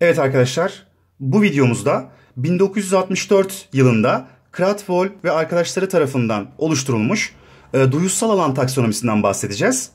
Evet arkadaşlar bu videomuzda 1964 yılında Kratvol ve arkadaşları tarafından oluşturulmuş e, duyusal alan taksonomisinden bahsedeceğiz.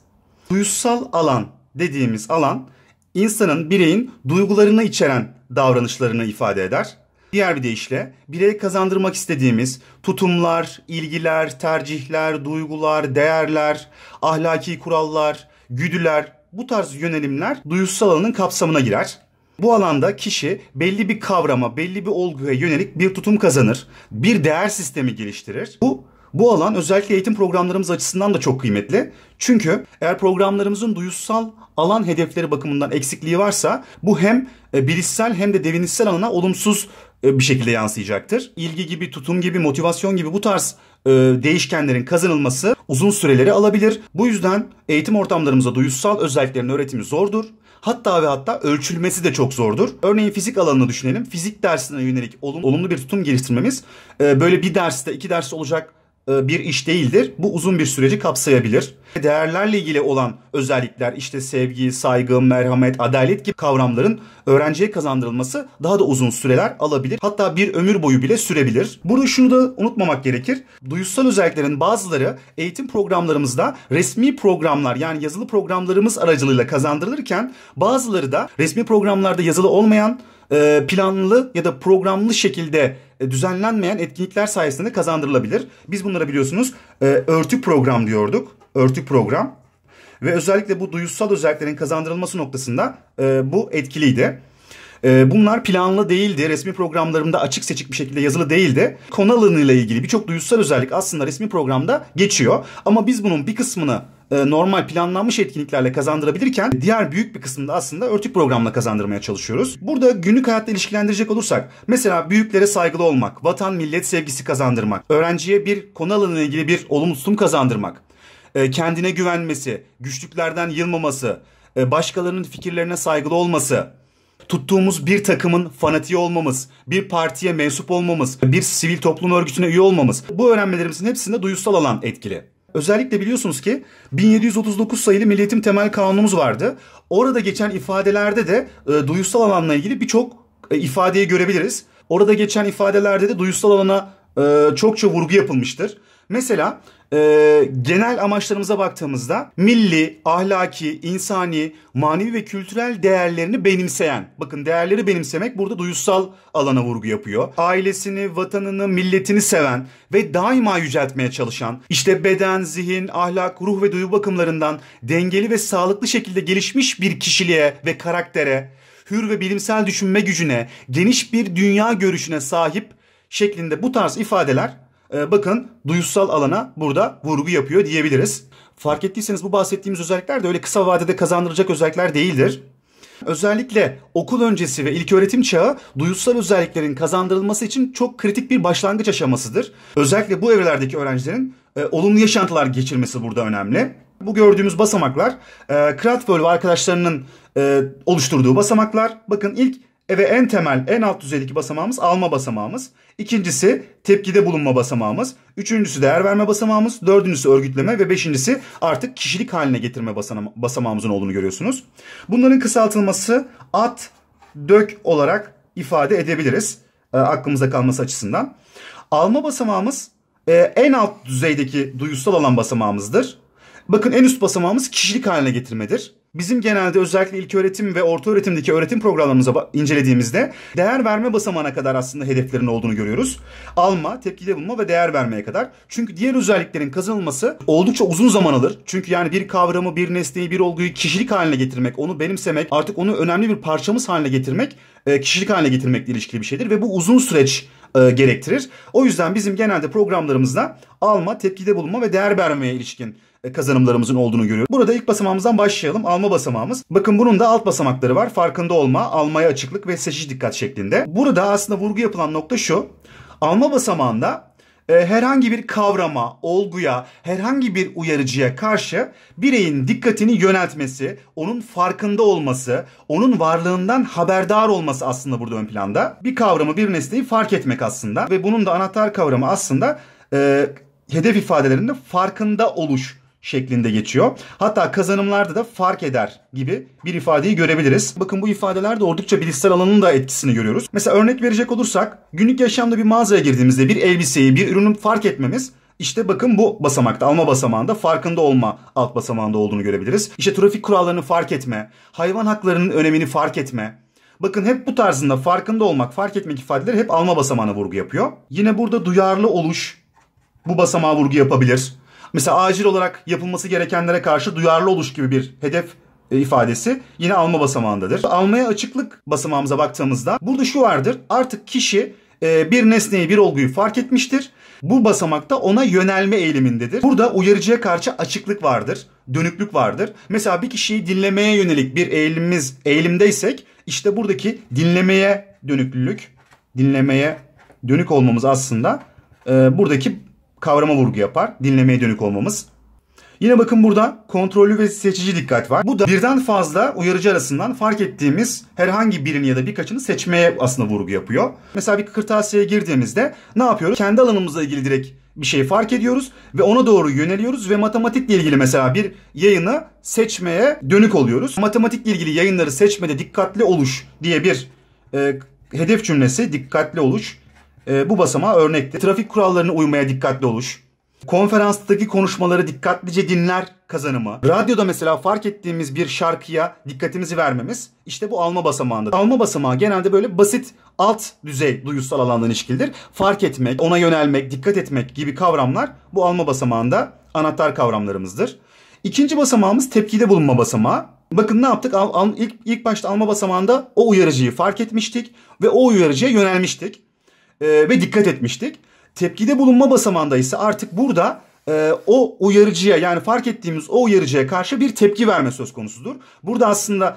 Duyusal alan dediğimiz alan insanın bireyin duygularını içeren davranışlarını ifade eder. Diğer bir deyişle bireye kazandırmak istediğimiz tutumlar, ilgiler, tercihler, duygular, değerler, ahlaki kurallar, güdüler bu tarz yönelimler duyusal alanın kapsamına girer. Bu alanda kişi belli bir kavrama, belli bir olguya yönelik bir tutum kazanır. Bir değer sistemi geliştirir. Bu bu alan özellikle eğitim programlarımız açısından da çok kıymetli. Çünkü eğer programlarımızın duyusal alan hedefleri bakımından eksikliği varsa bu hem e, bilişsel hem de devinişsel alana olumsuz e, bir şekilde yansıyacaktır. İlgi gibi, tutum gibi, motivasyon gibi bu tarz e, değişkenlerin kazanılması uzun süreleri alabilir. Bu yüzden eğitim ortamlarımıza duyusal özelliklerin öğretimi zordur. Hatta ve hatta ölçülmesi de çok zordur. Örneğin fizik alanını düşünelim. Fizik dersine yönelik olumlu bir tutum geliştirmemiz e, böyle bir derste iki ders olacak e, bir iş değildir. Bu uzun bir süreci kapsayabilir. Değerlerle ilgili olan özellikler işte sevgi, saygı, merhamet, adalet gibi kavramların öğrenciye kazandırılması daha da uzun süreler alabilir. Hatta bir ömür boyu bile sürebilir. Burada şunu da unutmamak gerekir. Duyusal özelliklerin bazıları eğitim programlarımızda resmi programlar yani yazılı programlarımız aracılığıyla kazandırılırken bazıları da resmi programlarda yazılı olmayan e, planlı ya da programlı şekilde e, düzenlenmeyen etkinlikler sayesinde kazandırılabilir. Biz bunlara biliyorsunuz e, örtü program diyorduk. Örtü program. Ve özellikle bu duyusal özelliklerin kazandırılması noktasında e, bu etkiliydi. Bunlar planlı değildi. Resmi programlarımda açık seçik bir şekilde yazılı değildi. Konu alanıyla ilgili birçok duyusal özellik aslında resmi programda geçiyor. Ama biz bunun bir kısmını e, normal planlanmış etkinliklerle kazandırabilirken diğer büyük bir kısmında aslında örtük programla kazandırmaya çalışıyoruz. Burada günlük hayatta ilişkilendirecek olursak mesela büyüklere saygılı olmak, vatan millet sevgisi kazandırmak, öğrenciye bir konu alanına ilgili bir olumlu tutum kazandırmak, e, kendine güvenmesi, güçlüklerden yılmaması, e, başkalarının fikirlerine saygılı olması, tuttuğumuz bir takımın fanatiği olmamız, bir partiye mensup olmamız, bir sivil toplum örgütüne üye olmamız. Bu öğrenmelerimizin hepsinde duyusal alan etkili. Özellikle biliyorsunuz ki 1739 sayılı Milliyetim Temel Kanunumuz vardı. Orada geçen ifadelerde de e, duyusal alanla ilgili birçok e, ifadeyi görebiliriz. Orada geçen ifadelerde de duyusal alana e, çokça vurgu yapılmıştır. Mesela e, genel amaçlarımıza baktığımızda milli, ahlaki, insani, manevi ve kültürel değerlerini benimseyen. Bakın değerleri benimsemek burada duyusal alana vurgu yapıyor. Ailesini, vatanını, milletini seven ve daima yüceltmeye çalışan, işte beden, zihin, ahlak, ruh ve duyu bakımlarından dengeli ve sağlıklı şekilde gelişmiş bir kişiliğe ve karaktere, hür ve bilimsel düşünme gücüne, geniş bir dünya görüşüne sahip şeklinde bu tarz ifadeler e, bakın duyusal alana burada vurgu yapıyor diyebiliriz. Fark ettiyseniz bu bahsettiğimiz özellikler de öyle kısa vadede kazandıracak özellikler değildir. Özellikle okul öncesi ve ilköğretim çağı duyusal özelliklerin kazandırılması için çok kritik bir başlangıç aşamasıdır. Özellikle bu evrelerdeki öğrencilerin e, olumlu yaşantılar geçirmesi burada önemli. Bu gördüğümüz basamaklar e, Kratvöl ve arkadaşlarının e, oluşturduğu basamaklar. Bakın ilk e ve en temel, en alt düzeydeki basamağımız alma basamağımız. İkincisi tepkide bulunma basamağımız. Üçüncüsü değer verme basamağımız. Dördüncüsü örgütleme ve beşincisi artık kişilik haline getirme basamağımızın olduğunu görüyorsunuz. Bunların kısaltılması at, dök olarak ifade edebiliriz. E, aklımızda kalması açısından. Alma basamağımız e, en alt düzeydeki duyusal alan basamağımızdır. Bakın en üst basamağımız kişilik haline getirmedir. Bizim genelde özellikle ilk öğretim ve orta öğretimdeki öğretim programlarımıza incelediğimizde değer verme basamağına kadar aslında hedeflerin olduğunu görüyoruz. Alma, tepkide bulma ve değer vermeye kadar. Çünkü diğer özelliklerin kazanılması oldukça uzun zaman alır. Çünkü yani bir kavramı, bir nesneyi, bir olguyu kişilik haline getirmek, onu benimsemek, artık onu önemli bir parçamız haline getirmek, e, kişilik haline getirmekle ilişkili bir şeydir ve bu uzun süreç e, gerektirir. O yüzden bizim genelde programlarımızda alma, tepkide bulunma ve değer vermeye ilişkin e, kazanımlarımızın olduğunu görüyoruz. Burada ilk basamağımızdan başlayalım. Alma basamağımız. Bakın bunun da alt basamakları var. Farkında olma, almaya açıklık ve seçici dikkat şeklinde. Burada aslında vurgu yapılan nokta şu. Alma basamağında e, herhangi bir kavrama, olguya, herhangi bir uyarıcıya karşı bireyin dikkatini yöneltmesi, onun farkında olması, onun varlığından haberdar olması aslında burada ön planda. Bir kavramı, bir nesneyi fark etmek aslında ve bunun da anahtar kavramı aslında e, hedef ifadelerinde farkında oluş şeklinde geçiyor. Hatta kazanımlarda da fark eder gibi bir ifadeyi görebiliriz. Bakın bu ifadelerde oldukça bilişsel alanın da etkisini görüyoruz. Mesela örnek verecek olursak günlük yaşamda bir mağazaya girdiğimizde bir elbiseyi, bir ürünü fark etmemiz işte bakın bu basamakta alma basamağında farkında olma alt basamağında olduğunu görebiliriz. İşte trafik kurallarını fark etme, hayvan haklarının önemini fark etme, Bakın hep bu tarzında farkında olmak, fark etmek ifadeleri hep alma basamağına vurgu yapıyor. Yine burada duyarlı oluş bu basamağa vurgu yapabilir. Mesela acil olarak yapılması gerekenlere karşı duyarlı oluş gibi bir hedef e, ifadesi yine alma basamağındadır. Almaya açıklık basamağımıza baktığımızda burada şu vardır. Artık kişi e, bir nesneyi, bir olguyu fark etmiştir. Bu basamakta ona yönelme eğilimindedir. Burada uyarıcıya karşı açıklık vardır, dönüklük vardır. Mesela bir kişiyi dinlemeye yönelik bir eğilimimiz, eğilimdeysek işte buradaki dinlemeye dönüklülük, dinlemeye dönük olmamız aslında e, buradaki kavrama vurgu yapar. Dinlemeye dönük olmamız. Yine bakın burada kontrollü ve seçici dikkat var. Bu da birden fazla uyarıcı arasından fark ettiğimiz herhangi birini ya da birkaçını seçmeye aslında vurgu yapıyor. Mesela bir kırtasiyeye girdiğimizde ne yapıyoruz? Kendi alanımızla ilgili direkt bir şey fark ediyoruz ve ona doğru yöneliyoruz ve matematikle ilgili mesela bir yayını seçmeye dönük oluyoruz. Matematikle ilgili yayınları seçmede dikkatli oluş diye bir e, hedef cümlesi dikkatli oluş e, bu basamağa örnekti. Trafik kurallarına uymaya dikkatli oluş, konferanstaki konuşmaları dikkatlice dinler kazanımı, radyoda mesela fark ettiğimiz bir şarkıya dikkatimizi vermemiz işte bu alma basamağında. Alma basamağı genelde böyle basit alt düzey duyusal alandan ilişkilidir. Fark etmek, ona yönelmek, dikkat etmek gibi kavramlar bu alma basamağında anahtar kavramlarımızdır. İkinci basamağımız tepkide bulunma basamağı. Bakın ne yaptık? Al, al, ilk, ilk başta alma basamağında o uyarıcıyı fark etmiştik ve o uyarıcıya yönelmiştik e, ve dikkat etmiştik. Tepkide bulunma basamağında ise artık burada e, o uyarıcıya yani fark ettiğimiz o uyarıcıya karşı bir tepki verme söz konusudur. Burada aslında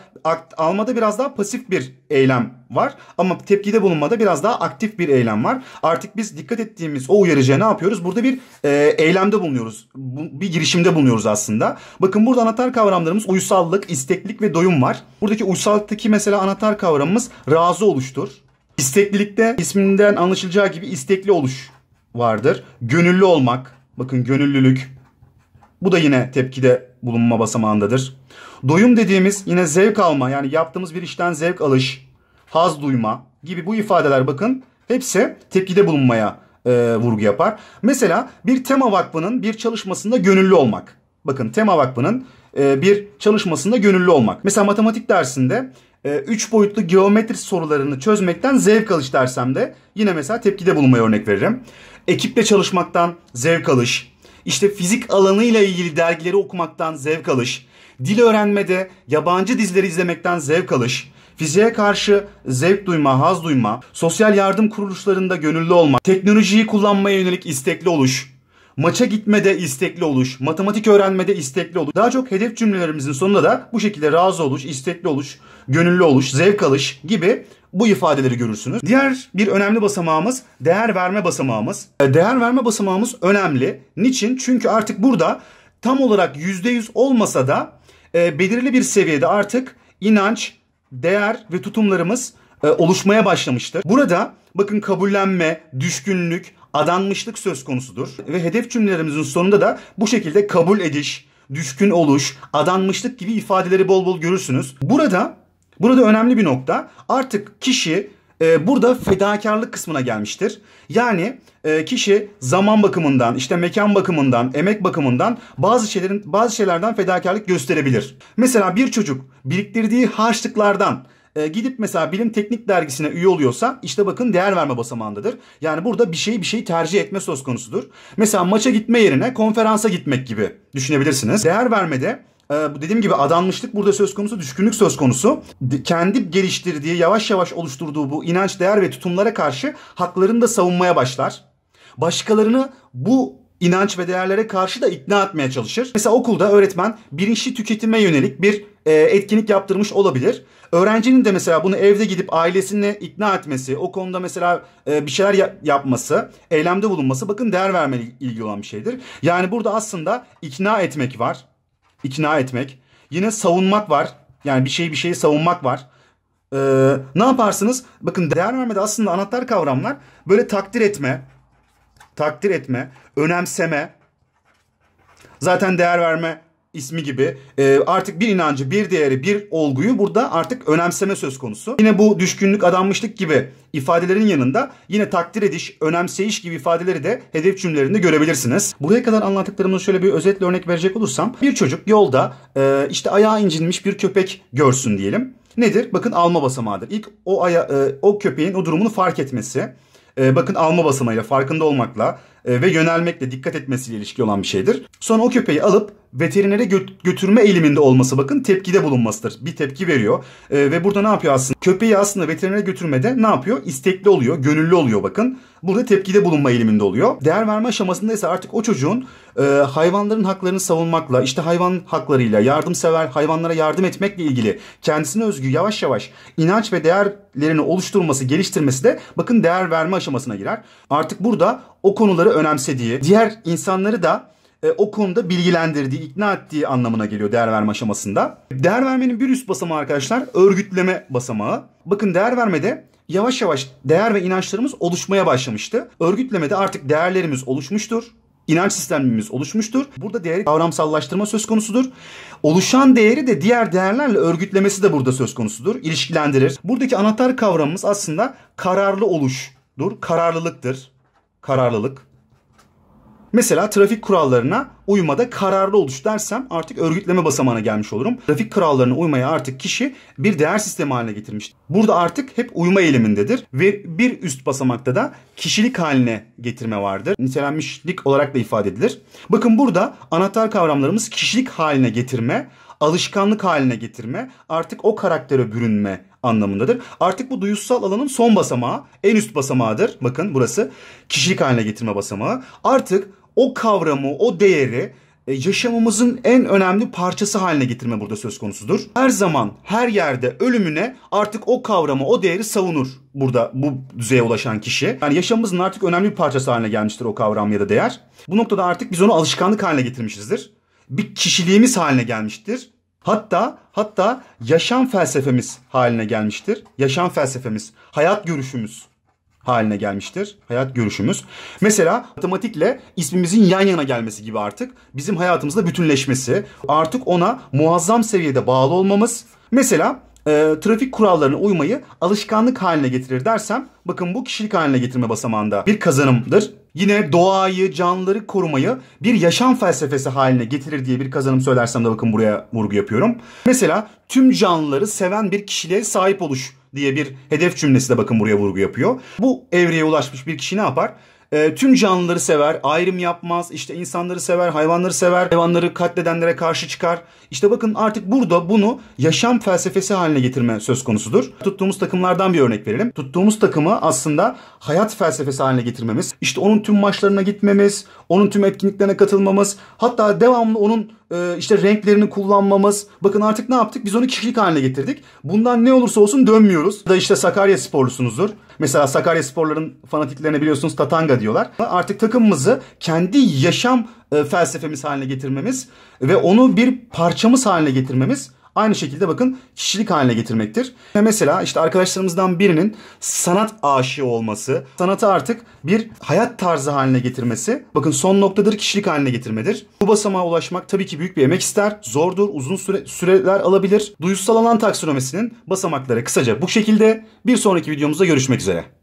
almada biraz daha pasif bir eylem var ama tepkide bulunmada biraz daha aktif bir eylem var. Artık biz dikkat ettiğimiz o uyarıcıya ne yapıyoruz? Burada bir e, eylemde bulunuyoruz. Bu, bir girişimde bulunuyoruz aslında. Bakın burada anahtar kavramlarımız uysallık, isteklik ve doyum var. Buradaki uysallıktaki mesela anahtar kavramımız razı oluştur. İsteklilikte isminden anlaşılacağı gibi istekli oluş vardır. Gönüllü olmak, bakın gönüllülük. Bu da yine tepkide bulunma basamağındadır. Doyum dediğimiz yine zevk alma yani yaptığımız bir işten zevk alış, haz duyma gibi bu ifadeler bakın hepsi tepkide bulunmaya e, vurgu yapar. Mesela bir tema vakfının bir çalışmasında gönüllü olmak. Bakın Tema Vakfı'nın e, bir çalışmasında gönüllü olmak. Mesela matematik dersinde 3 e, boyutlu geometri sorularını çözmekten zevk alış dersem de yine mesela tepkide bulunmayı örnek veririm. Ekiple çalışmaktan zevk alış, İşte fizik alanıyla ilgili dergileri okumaktan zevk alış, dil öğrenmede yabancı dizileri izlemekten zevk alış, fiziğe karşı zevk duyma, haz duyma, sosyal yardım kuruluşlarında gönüllü olma, teknolojiyi kullanmaya yönelik istekli oluş, maça gitmede istekli oluş, matematik öğrenmede istekli oluş. Daha çok hedef cümlelerimizin sonunda da bu şekilde razı oluş, istekli oluş, gönüllü oluş, zevk alış gibi bu ifadeleri görürsünüz. Diğer bir önemli basamağımız değer verme basamağımız. E, değer verme basamağımız önemli. Niçin? Çünkü artık burada tam olarak %100 olmasa da e, belirli bir seviyede artık inanç, değer ve tutumlarımız e, oluşmaya başlamıştır. Burada bakın kabullenme, düşkünlük, adanmışlık söz konusudur. Ve hedef cümlelerimizin sonunda da bu şekilde kabul ediş, düşkün oluş, adanmışlık gibi ifadeleri bol bol görürsünüz. Burada burada önemli bir nokta. Artık kişi e, burada fedakarlık kısmına gelmiştir. Yani e, kişi zaman bakımından, işte mekan bakımından, emek bakımından bazı şeylerin bazı şeylerden fedakarlık gösterebilir. Mesela bir çocuk biriktirdiği harçlıklardan ee, gidip mesela bilim teknik dergisine üye oluyorsa işte bakın değer verme basamağındadır. Yani burada bir şeyi bir şeyi tercih etme söz konusudur. Mesela maça gitme yerine konferansa gitmek gibi düşünebilirsiniz. Değer vermede e, dediğim gibi adanmışlık burada söz konusu, düşkünlük söz konusu. Kendi geliştirdiği, yavaş yavaş oluşturduğu bu inanç, değer ve tutumlara karşı haklarını da savunmaya başlar. Başkalarını bu inanç ve değerlere karşı da ikna etmeye çalışır. Mesela okulda öğretmen bilinçli tüketime yönelik bir e, etkinlik yaptırmış olabilir. Öğrencinin de mesela bunu evde gidip ailesini ikna etmesi, o konuda mesela e, bir şeyler yapması, eylemde bulunması bakın değer vermeyle ilgili olan bir şeydir. Yani burada aslında ikna etmek var. İkna etmek. Yine savunmak var. Yani bir şeyi bir şeyi savunmak var. Ee, ne yaparsınız? Bakın değer vermede aslında anahtar kavramlar böyle takdir etme, takdir etme, önemseme. Zaten değer verme ismi gibi e, artık bir inancı, bir değeri, bir olguyu burada artık önemseme söz konusu. Yine bu düşkünlük, adanmışlık gibi ifadelerin yanında yine takdir ediş, önemseyiş gibi ifadeleri de hedef cümlelerinde görebilirsiniz. Buraya kadar anlattıklarımızı şöyle bir özetle örnek verecek olursam bir çocuk yolda e, işte ayağı incinmiş bir köpek görsün diyelim. Nedir? Bakın alma basamağıdır. İlk o aya, e, o köpeğin o durumunu fark etmesi, e, bakın alma basamağıyla farkında olmakla e, ve yönelmekle dikkat etmesiyle ilişki olan bir şeydir. Sonra o köpeği alıp veterinere gö- götürme eğiliminde olması bakın tepkide bulunmasıdır. Bir tepki veriyor e, ve burada ne yapıyor aslında? Köpeği aslında veterinere götürmede ne yapıyor? İstekli oluyor, gönüllü oluyor bakın. Burada tepkide bulunma eğiliminde oluyor. Değer verme aşamasında ise artık o çocuğun e, hayvanların haklarını savunmakla, işte hayvan haklarıyla, yardımsever hayvanlara yardım etmekle ilgili kendisine özgü yavaş yavaş inanç ve değerlerini oluşturması, geliştirmesi de bakın değer verme aşamasına girer. Artık burada o konuları önemsediği, diğer insanları da e, o konuda bilgilendirdiği, ikna ettiği anlamına geliyor değer verme aşamasında. Değer vermenin bir üst basamağı arkadaşlar örgütleme basamağı. Bakın değer vermede yavaş yavaş değer ve inançlarımız oluşmaya başlamıştı. Örgütlemede artık değerlerimiz oluşmuştur. İnanç sistemimiz oluşmuştur. Burada değeri kavramsallaştırma söz konusudur. Oluşan değeri de diğer değerlerle örgütlemesi de burada söz konusudur. İlişkilendirir. Buradaki anahtar kavramımız aslında kararlı oluşdur, kararlılıktır. Kararlılık. Mesela trafik kurallarına uymada kararlı oluş dersem artık örgütleme basamağına gelmiş olurum. Trafik kurallarına uymaya artık kişi bir değer sistemi haline getirmiştir. Burada artık hep uyma eğilimindedir ve bir üst basamakta da kişilik haline getirme vardır. Nitelenmişlik olarak da ifade edilir. Bakın burada anahtar kavramlarımız kişilik haline getirme, alışkanlık haline getirme, artık o karaktere bürünme anlamındadır. Artık bu duyusal alanın son basamağı, en üst basamağıdır. Bakın burası kişilik haline getirme basamağı. Artık o kavramı, o değeri e, yaşamımızın en önemli parçası haline getirme burada söz konusudur. Her zaman, her yerde ölümüne artık o kavramı, o değeri savunur burada bu düzeye ulaşan kişi. Yani yaşamımızın artık önemli bir parçası haline gelmiştir o kavram ya da değer. Bu noktada artık biz onu alışkanlık haline getirmişizdir. Bir kişiliğimiz haline gelmiştir Hatta hatta yaşam felsefemiz haline gelmiştir. Yaşam felsefemiz, hayat görüşümüz haline gelmiştir. Hayat görüşümüz. Mesela matematikle ismimizin yan yana gelmesi gibi artık bizim hayatımızda bütünleşmesi, artık ona muazzam seviyede bağlı olmamız. Mesela e, trafik kurallarına uymayı alışkanlık haline getirir dersem bakın bu kişilik haline getirme basamağında bir kazanımdır. Yine doğayı, canlıları korumayı bir yaşam felsefesi haline getirir diye bir kazanım söylersem de bakın buraya vurgu yapıyorum. Mesela tüm canlıları seven bir kişiliğe sahip oluş diye bir hedef cümlesi de bakın buraya vurgu yapıyor. Bu evreye ulaşmış bir kişi ne yapar? e, tüm canlıları sever, ayrım yapmaz, işte insanları sever, hayvanları sever, hayvanları katledenlere karşı çıkar. İşte bakın artık burada bunu yaşam felsefesi haline getirme söz konusudur. Tuttuğumuz takımlardan bir örnek verelim. Tuttuğumuz takımı aslında hayat felsefesi haline getirmemiz, işte onun tüm maçlarına gitmemiz, onun tüm etkinliklerine katılmamız, hatta devamlı onun e, işte renklerini kullanmamız. Bakın artık ne yaptık? Biz onu kişilik haline getirdik. Bundan ne olursa olsun dönmüyoruz. Ya da işte Sakarya sporlusunuzdur. Mesela Sakarya Sporların fanatiklerine biliyorsunuz Tatanga diyorlar. Artık takımımızı kendi yaşam e, felsefemiz haline getirmemiz ve onu bir parçamız haline getirmemiz Aynı şekilde bakın kişilik haline getirmektir. Mesela işte arkadaşlarımızdan birinin sanat aşığı olması, sanatı artık bir hayat tarzı haline getirmesi. Bakın son noktadır kişilik haline getirmedir. Bu basamağa ulaşmak tabii ki büyük bir emek ister, zordur, uzun süre, süreler alabilir. Duysal alan taksonomisinin basamakları kısaca bu şekilde. Bir sonraki videomuzda görüşmek üzere.